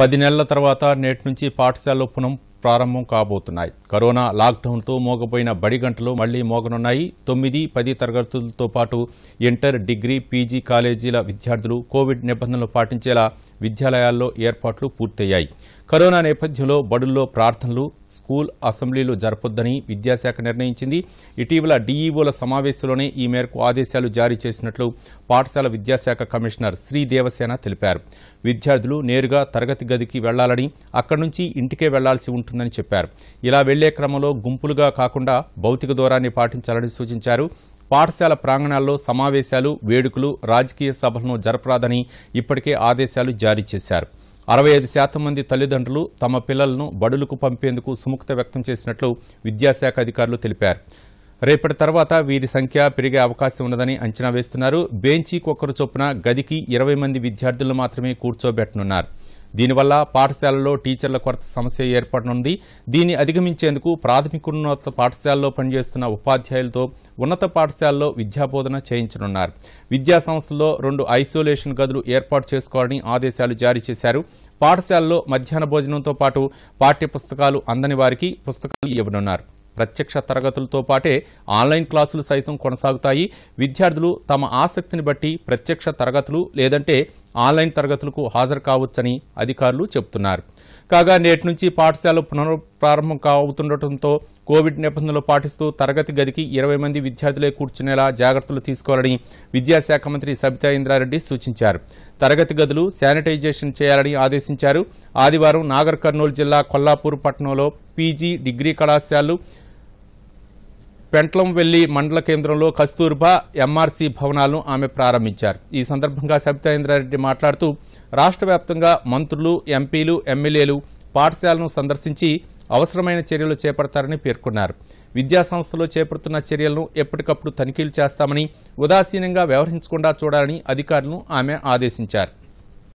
పది నెలల తర్వాత నేటి నుంచి పాఠశాలలు పునః ప్రారంభం కాబోతున్నాయి కరోనా లాక్డౌన్తో మోగపోయిన బడి గంటలు మళ్లీ మోగనున్నాయి తొమ్మిది పది తరగతులతో పాటు ఇంటర్ డిగ్రీ పీజీ కాలేజీల విద్యార్థులు కోవిడ్ నిబంధనలు పాటించేలా విద్యాలయాల్లో ఏర్పాట్లు పూర్తయ్యాయి కరోనా నేపథ్యంలో బడుల్లో ప్రార్థనలు స్కూల్ అసెంబ్లీలు జరపొద్దని విద్యాశాఖ నిర్ణయించింది ఇటీవల డీఈఓల సమావేశంలోనే ఈ మేరకు ఆదేశాలు జారీ చేసినట్లు పాఠశాల విద్యాశాఖ కమిషనర్ శ్రీ దేవసేన తెలిపారు విద్యార్థులు నేరుగా తరగతి గదికి వెళ్లాలని అక్కడి నుంచి ఇంటికే వెళ్లాల్సి ఉంటుందని చెప్పారు ఇలా వెళ్లే క్రమంలో గుంపులుగా కాకుండా భౌతిక దూరాన్ని పాటించాలని సూచించారు పాఠశాల ప్రాంగణాల్లో సమావేశాలు వేడుకలు రాజకీయ సభలను జరపరాదని ఇప్పటికే ఆదేశాలు జారీ చేశారు అరవై ఐదు శాతం మంది తల్లిదండ్రులు తమ పిల్లలను బడులకు పంపేందుకు సుముఖత వ్యక్తం చేసినట్లు విద్యాశాఖ అధికారులు తెలిపారు రేపటి తర్వాత వీరి సంఖ్య పెరిగే అవకాశం ఉన్నదని అంచనా వేస్తున్నారు బెంచీకి ఒక్కరు చొప్పున గదికి ఇరవై మంది విద్యార్థులను మాత్రమే కూర్చోబెట్టనున్నారు దీనివల్ల పాఠశాలలో టీచర్ల కొరత సమస్య ఏర్పడనుంది దీన్ని అధిగమించేందుకు ప్రాథమికోన్నత పాఠశాలలో పనిచేస్తున్న ఉపాధ్యాయులతో ఉన్నత పాఠశాలలో విద్యాబోధన చేయించనున్నారు విద్యా సంస్థల్లో రెండు ఐసోలేషన్ గదులు ఏర్పాటు చేసుకోవాలని ఆదేశాలు జారీ చేశారు పాఠశాలలో మధ్యాహ్న భోజనంతో పాటు పాఠ్య పుస్తకాలు అందని వారికి పుస్తకాలు ఇవ్వనున్నారు ప్రత్యక్ష తరగతులతో పాటే ఆన్లైన్ క్లాసులు సైతం కొనసాగుతాయి విద్యార్థులు తమ ఆసక్తిని బట్టి ప్రత్యక్ష తరగతులు లేదంటే ఆన్లైన్ తరగతులకు హాజరు కావచ్చని అధికారులు చెబుతున్నారు కాగా నేటి నుంచి పాఠశాలలు పునఃప్రారంభం కావుతుండటంతో కోవిడ్ నేపథ్యంలో పాటిస్తూ తరగతి గదికి ఇరవై మంది విద్యార్థులే కూర్చునేలా జాగ్రత్తలు తీసుకోవాలని విద్యాశాఖ మంత్రి సబితా ఇంద్రారెడ్డి సూచించారు తరగతి గదులు శానిటైజేషన్ చేయాలని ఆదేశించారు ఆదివారం నాగర్ కర్నూలు జిల్లా కొల్లాపూర్ పట్టణంలో పీజీ డిగ్రీ కళాశాలలు పెంట్లం పెంట్లంవెల్లి మండల కేంద్రంలో కస్తూర్బా ఎంఆర్సీ భవనాలను ఆమె ప్రారంభించారు ఈ సందర్భంగా సబితాయింద్రారెడ్డి మాట్లాడుతూ రాష్ట్ర మంత్రులు ఎంపీలు ఎమ్మెల్యేలు పాఠశాలను సందర్శించి అవసరమైన చర్యలు చేపడతారని పేర్కొన్నారు విద్యాసంస్థలో చేపడుతున్న చర్యలను ఎప్పటికప్పుడు తనిఖీలు చేస్తామని ఉదాసీనంగా వ్యవహరించకుండా చూడాలని అధికారులను ఆమె ఆదేశించారు